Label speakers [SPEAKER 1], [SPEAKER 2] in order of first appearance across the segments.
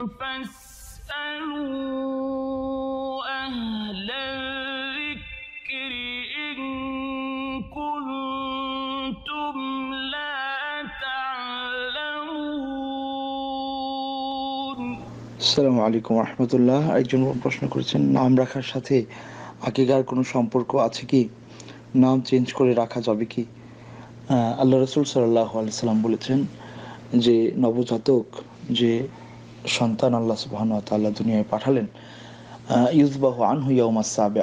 [SPEAKER 1] فاسألوا أهل الذكر إن كنتم لا تعلمون একজন প্রশ্ন করেছেন নাম রাখার সাথে আগেকার কোনো সম্পর্ক আছে কি নাম চেঞ্জ করে রাখা যাবে কি আল্লাহ রসুল সাল্লাহ আলি বলেছেন যে নবজাতক যে সন্তান আল্লাহ সুবহান তাল্লাহ দুনিয়ায় পাঠালেন ইউজবাহ আনহু ইয়াউমা সাবে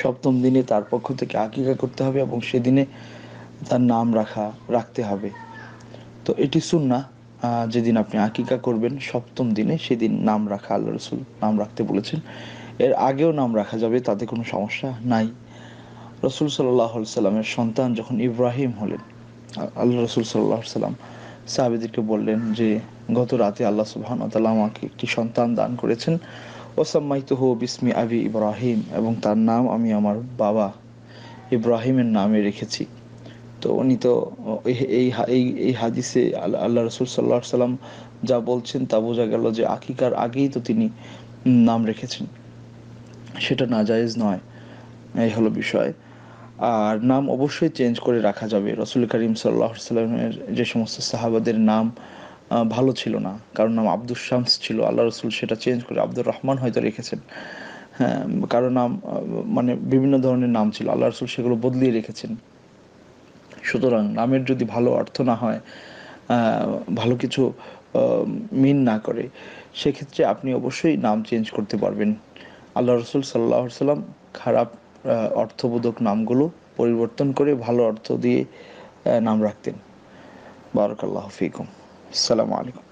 [SPEAKER 1] সপ্তম দিনে তার পক্ষ থেকে আকিকা করতে হবে এবং সেদিনে তার নাম রাখা রাখতে হবে তো এটি শুন না যেদিন আপনি আকিকা করবেন সপ্তম দিনে সেদিন নাম রাখা আল্লাহ রসুল নাম রাখতে বলেছেন এর আগেও নাম রাখা যাবে তাতে কোনো সমস্যা নাই রসুল সাল্লাহ সাল্লামের সন্তান যখন ইব্রাহিম হলেন আল্লাহ রসুল সাল্লাহ সাল্লাম সাহাবিদেরকে বললেন যে গত রাতে আল্লাহ সুবহান আমাকে একটি সন্তান দান করেছেন ওসাম্মাইত হো বিসমি আবি ইব্রাহিম এবং তার নাম আমি আমার বাবা ইব্রাহিমের নামে রেখেছি তো উনি তো এই এই হাদিসে আল্লাহ রসুল সাল্লাহ সাল্লাম যা বলছেন তা বোঝা গেল যে আকিকার আগেই তো তিনি নাম রেখেছেন সেটা নাজায়জ নয় এই হলো বিষয় আর নাম অবশ্যই চেঞ্জ করে রাখা যাবে রসুল করিম সাল্লাহ যে সমস্ত সাহাবাদের নাম ভালো ছিল না কারণ নাম আব্দুল শামস ছিল আল্লাহ রসুল সেটা চেঞ্জ করে আব্দুর রহমান হয়তো রেখেছেন হ্যাঁ কারো নাম মানে বিভিন্ন ধরনের নাম ছিল আল্লাহ রসুল সেগুলো বদলিয়ে রেখেছেন সুতরাং নামের যদি ভালো অর্থ না হয় ভালো কিছু মিন না করে সেক্ষেত্রে আপনি অবশ্যই নাম চেঞ্জ করতে পারবেন আল্লাহ রসুল সাল্লাহ সাল্লাম খারাপ অর্থবোধক নামগুলো পরিবর্তন করে ভালো অর্থ দিয়ে নাম রাখতেন বারকাল্লাহ ফিকুম আসসালামু আলাইকুম